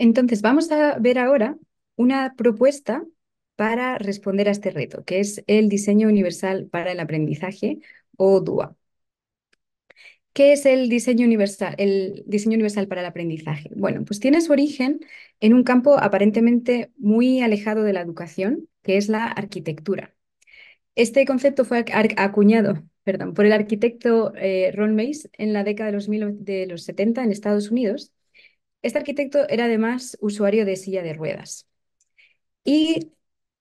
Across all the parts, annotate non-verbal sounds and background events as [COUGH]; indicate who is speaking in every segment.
Speaker 1: Entonces, vamos a ver ahora una propuesta para responder a este reto, que es el diseño universal para el aprendizaje o DUA. ¿Qué es el diseño universal, el diseño universal para el aprendizaje? Bueno, pues tiene su origen en un campo aparentemente muy alejado de la educación, que es la arquitectura. Este concepto fue acuñado perdón, por el arquitecto eh, Ron Mays en la década de los, de los 70 en Estados Unidos este arquitecto era además usuario de silla de ruedas y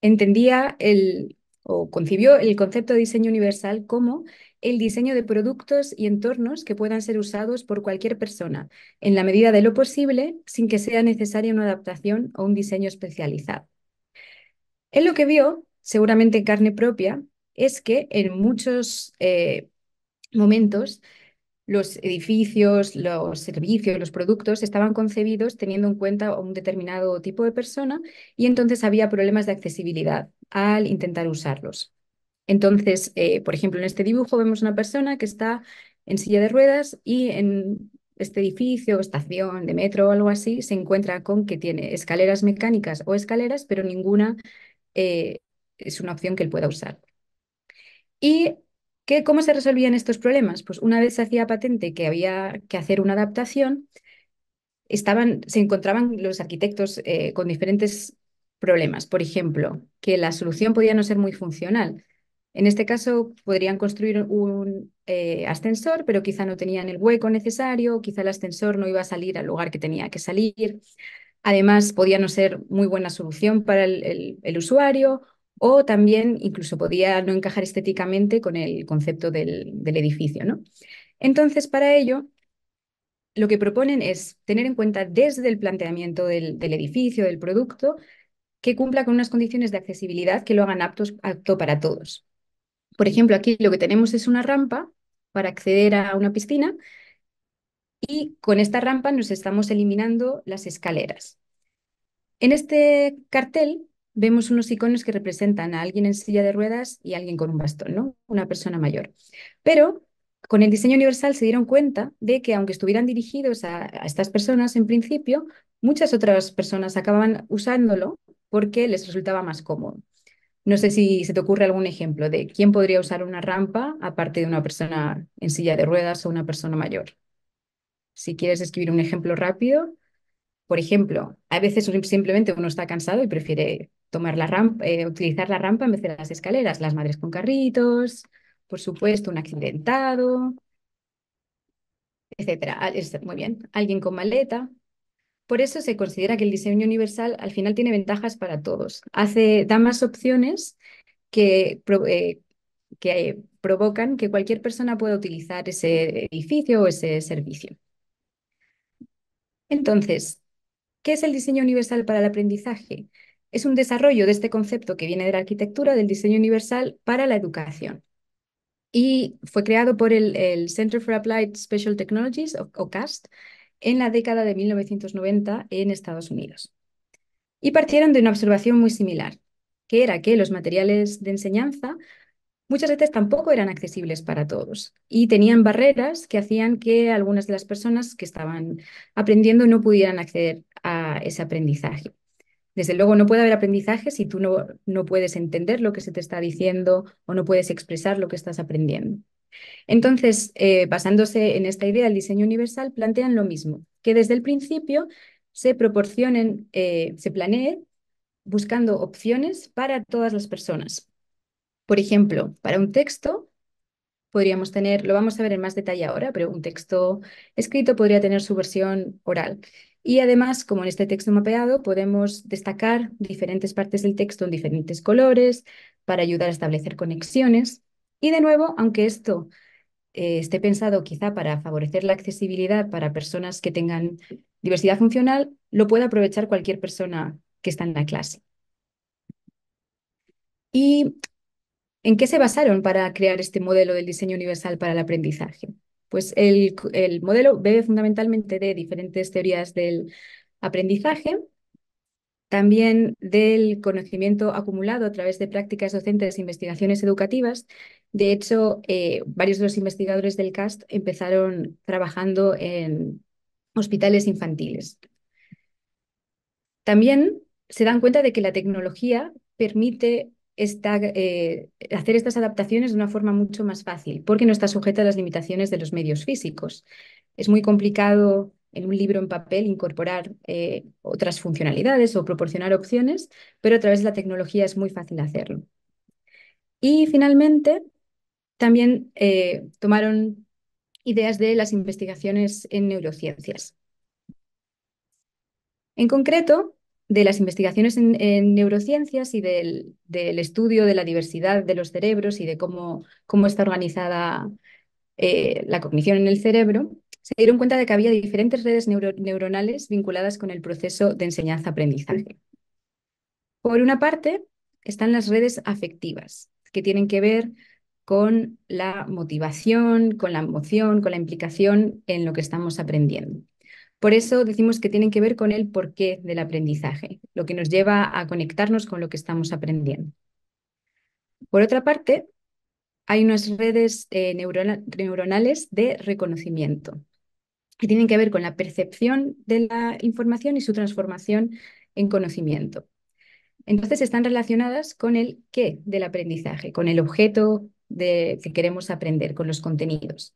Speaker 1: entendía el, o concibió el concepto de diseño universal como el diseño de productos y entornos que puedan ser usados por cualquier persona, en la medida de lo posible, sin que sea necesaria una adaptación o un diseño especializado. Él lo que vio, seguramente en carne propia, es que en muchos eh, momentos los edificios, los servicios, los productos estaban concebidos teniendo en cuenta un determinado tipo de persona y entonces había problemas de accesibilidad al intentar usarlos. Entonces, eh, por ejemplo, en este dibujo vemos una persona que está en silla de ruedas y en este edificio, estación de metro o algo así, se encuentra con que tiene escaleras mecánicas o escaleras, pero ninguna eh, es una opción que él pueda usar. Y ¿Cómo se resolvían estos problemas? Pues una vez se hacía patente que había que hacer una adaptación, estaban, se encontraban los arquitectos eh, con diferentes problemas. Por ejemplo, que la solución podía no ser muy funcional. En este caso, podrían construir un eh, ascensor, pero quizá no tenían el hueco necesario, quizá el ascensor no iba a salir al lugar que tenía que salir. Además, podía no ser muy buena solución para el usuario o también incluso podía no encajar estéticamente con el concepto del, edificio. ¿no? Entonces, para ello, lo que proponen es tener en cuenta desde el planteamiento del, edificio, del producto, que cumpla con unas condiciones de accesibilidad que lo hagan apto para todos. Por ejemplo, aquí lo que tenemos es una rampa para acceder a una piscina y con esta rampa nos estamos eliminando las escaleras. En este cartel vemos unos iconos que representan a alguien en silla de ruedas y a alguien con un bastón, ¿no? Una persona mayor. Pero con el diseño universal se dieron cuenta de que aunque estuvieran dirigidos a, estas personas en principio, muchas otras personas acababan usándolo porque les resultaba más cómodo. No sé si se te ocurre algún ejemplo de quién podría usar una rampa aparte de una persona en silla de ruedas o una persona mayor. Si quieres escribir un ejemplo rápido, por ejemplo, a veces simplemente uno está cansado y prefiere tomar la rampa, eh, utilizar la rampa en vez de las escaleras, las madres con carritos, por supuesto, un accidentado, etcétera. Ah, muy bien, alguien con maleta. Por eso se considera que el diseño universal al final tiene ventajas para todos. Hace, da más opciones que, eh, que eh, provocan que cualquier persona pueda utilizar ese edificio o ese servicio. Entonces, ¿qué es el diseño universal para el aprendizaje? es un desarrollo de este concepto que viene de la arquitectura del diseño universal para la educación. Y fue creado por el, Center for Applied Special Technologies, o CAST, en la década de 1990 en Estados Unidos. Y partieron de una observación muy similar, que era que los materiales de enseñanza muchas veces tampoco eran accesibles para todos y tenían barreras que hacían que algunas de las personas que estaban aprendiendo no pudieran acceder a ese aprendizaje. Desde luego no puede haber aprendizaje si tú no, no puedes entender lo que se te está diciendo o no puedes expresar lo que estás aprendiendo. Entonces, eh, basándose en esta idea del diseño universal, plantean lo mismo, que desde el principio se proporcionen, eh, se planee buscando opciones para todas las personas. Por ejemplo, para un texto podríamos tener, lo vamos a ver en más detalle ahora, pero un texto escrito podría tener su versión oral. Y además, como en este texto mapeado, podemos destacar diferentes partes del texto en diferentes colores para ayudar a establecer conexiones. Y de nuevo, aunque esto eh, esté pensado quizá para favorecer la accesibilidad para personas que tengan diversidad funcional, lo puede aprovechar cualquier persona que está en la clase. ¿Y en qué se basaron para crear este modelo del diseño universal para el aprendizaje? Pues el, modelo bebe fundamentalmente de diferentes teorías del aprendizaje, también del conocimiento acumulado a través de prácticas docentes e investigaciones educativas. De hecho, eh, varios de los investigadores del CAST empezaron trabajando en hospitales infantiles. También se dan cuenta de que la tecnología permite eh, hacer estas adaptaciones de una forma mucho más fácil, porque no está sujeta a las limitaciones de los medios físicos. Es muy complicado en un libro en papel incorporar eh, otras funcionalidades o proporcionar opciones, pero a través de la tecnología es muy fácil hacerlo. Y finalmente, también eh, tomaron ideas de las investigaciones en neurociencias. En concreto, de las investigaciones en, neurociencias y del, estudio de la diversidad de los cerebros y de cómo, está organizada eh, la cognición en el cerebro, se dieron cuenta de que había diferentes redes neuronales vinculadas con el proceso de enseñanza-aprendizaje. Por una parte, están las redes afectivas, que tienen que ver con la motivación, con la emoción, con la implicación en lo que estamos aprendiendo. Por eso decimos que tienen que ver con el porqué del aprendizaje, lo que nos lleva a conectarnos con lo que estamos aprendiendo. Por otra parte, hay unas redes eh, neuronales de reconocimiento que tienen que ver con la percepción de la información y su transformación en conocimiento. Entonces están relacionadas con el qué del aprendizaje, con el objeto de, que queremos aprender, con los contenidos.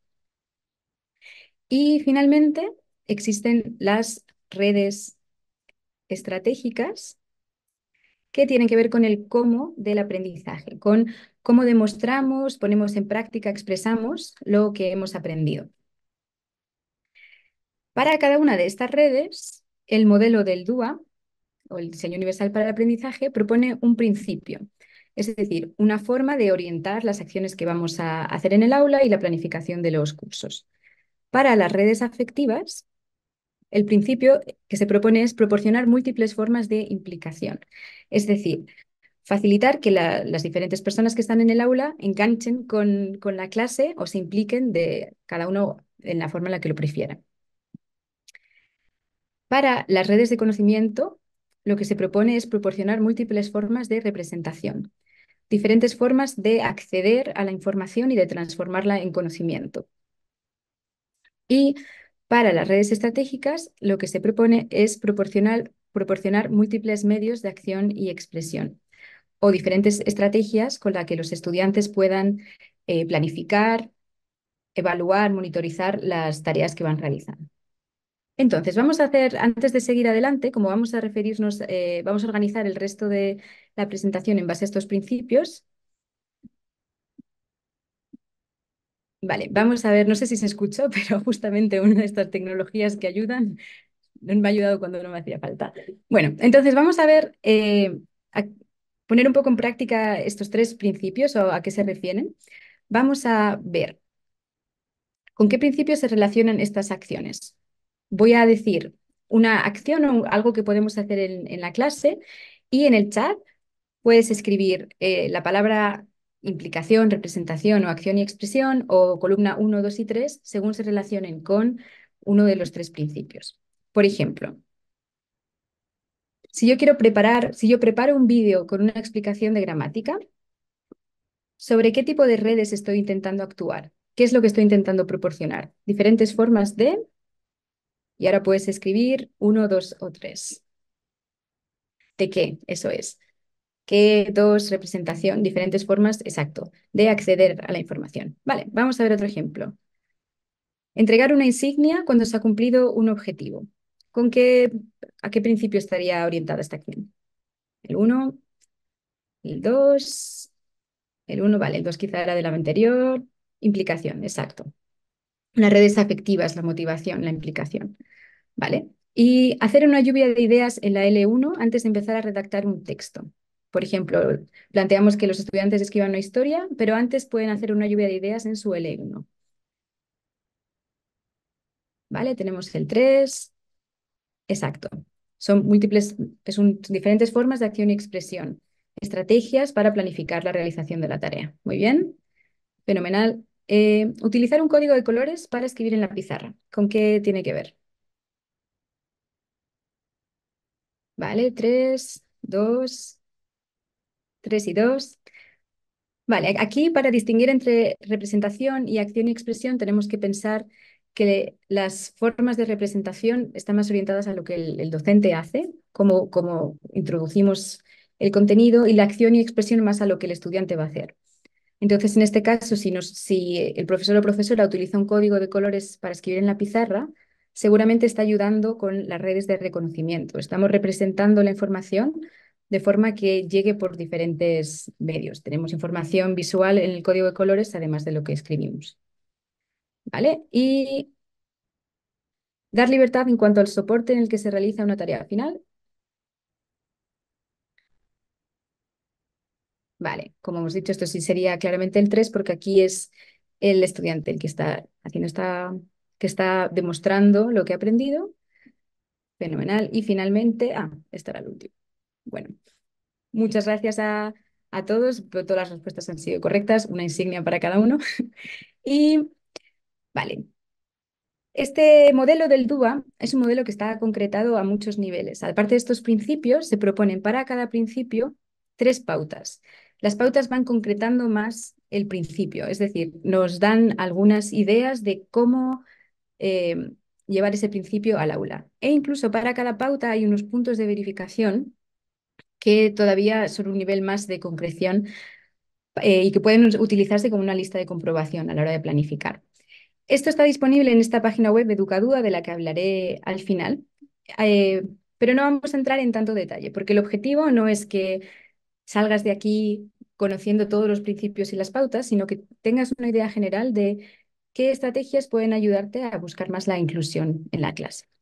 Speaker 1: Y finalmente, existen las redes estratégicas que tienen que ver con el cómo del aprendizaje, con cómo demostramos, ponemos en práctica, expresamos lo que hemos aprendido. Para cada una de estas redes, el modelo del DUA, o el diseño universal para el aprendizaje, propone un principio, es decir, una forma de orientar las acciones que vamos a hacer en el aula y la planificación de los cursos. Para las redes afectivas, el principio que se propone es proporcionar múltiples formas de implicación, es decir, facilitar que las diferentes personas que están en el aula enganchen con, la clase o se impliquen de cada uno en la forma en la que lo prefieran. Para las redes de conocimiento, lo que se propone es proporcionar múltiples formas de representación, diferentes formas de acceder a la información y de transformarla en conocimiento. Y para las redes estratégicas, lo que se propone es proporcionar, múltiples medios de acción y expresión o diferentes estrategias con las que los estudiantes puedan eh, planificar, evaluar, monitorizar las tareas que van realizando. Entonces, vamos a hacer, antes de seguir adelante, como vamos a referirnos, eh, vamos a organizar el resto de la presentación en base a estos principios, Vale, vamos a ver, no sé si se escuchó, [LAUGHS] pero justamente una de estas tecnologías que ayudan me ha ayudado cuando no me hacía falta. Bueno, entonces vamos a ver, eh, a poner un poco en práctica estos tres principios o a qué se refieren. Vamos a ver con qué principios se relacionan estas acciones. Voy a decir una acción o algo que podemos hacer en, la clase y en el chat puedes escribir eh, la palabra implicación, representación o acción y expresión, o columna 1, 2 y 3, según se relacionen con uno de los tres principios. Por ejemplo, si yo quiero preparar, si yo preparo un vídeo con una explicación de gramática, ¿sobre qué tipo de redes estoy intentando actuar? ¿Qué es lo que estoy intentando proporcionar? Diferentes formas de... Y ahora puedes escribir uno, dos o tres. ¿De qué? Eso es dos representación, diferentes formas, exacto, de acceder a la información. Vale, vamos a ver otro ejemplo. Entregar una insignia cuando se ha cumplido un objetivo. ¿Con qué, a qué principio estaría orientada esta acción? El 1, el 2, el 1, vale, el 2 quizá era de la anterior. Implicación, exacto. Las redes afectivas, la motivación, la implicación. Vale. Y hacer una lluvia de ideas en la L1 antes de empezar a redactar un texto. Por ejemplo, planteamos que los estudiantes escriban una historia, pero antes pueden hacer una lluvia de ideas en su elegno. ¿Vale? Tenemos el 3. Exacto. Son múltiples, son diferentes formas de acción y expresión. Estrategias para planificar la realización de la tarea. Muy bien. Fenomenal. Eh, utilizar un código de colores para escribir en la pizarra. ¿Con qué tiene que ver? Vale, 3, 2, Tres y dos. Vale, aquí para distinguir entre representación y acción y expresión tenemos que pensar que las formas de representación están más orientadas a lo que el, docente hace, como, introducimos el contenido, y la acción y expresión más a lo que el estudiante va a hacer. Entonces, en este caso, si, si el profesor o profesora utiliza un código de colores para escribir en la pizarra, seguramente está ayudando con las redes de reconocimiento. Estamos representando la información de forma que llegue por diferentes medios. Tenemos información visual en el código de colores, además de lo que escribimos. ¿Vale? Y dar libertad en cuanto al soporte en el que se realiza una tarea final. Vale, como hemos dicho, esto sí sería claramente el 3 porque aquí es el estudiante el que está haciendo que está demostrando lo que ha aprendido. Fenomenal. Y finalmente, ah, estará el último. Bueno, muchas gracias a, todos. Todas las respuestas han sido correctas, una insignia para cada uno. [LAUGHS] y vale. Este modelo del DUA es un modelo que está concretado a muchos niveles. Aparte de estos principios, se proponen para cada principio tres pautas. Las pautas van concretando más el principio, es decir, nos dan algunas ideas de cómo eh, llevar ese principio al aula. E incluso para cada pauta hay unos puntos de verificación que todavía son un nivel más de concreción eh, y que pueden utilizarse como una lista de comprobación a la hora de planificar. Esto está disponible en esta página web de Educaduda, de la que hablaré al final, eh, pero no vamos a entrar en tanto detalle, porque el objetivo no es que salgas de aquí conociendo todos los principios y las pautas, sino que tengas una idea general de qué estrategias pueden ayudarte a buscar más la inclusión en la clase.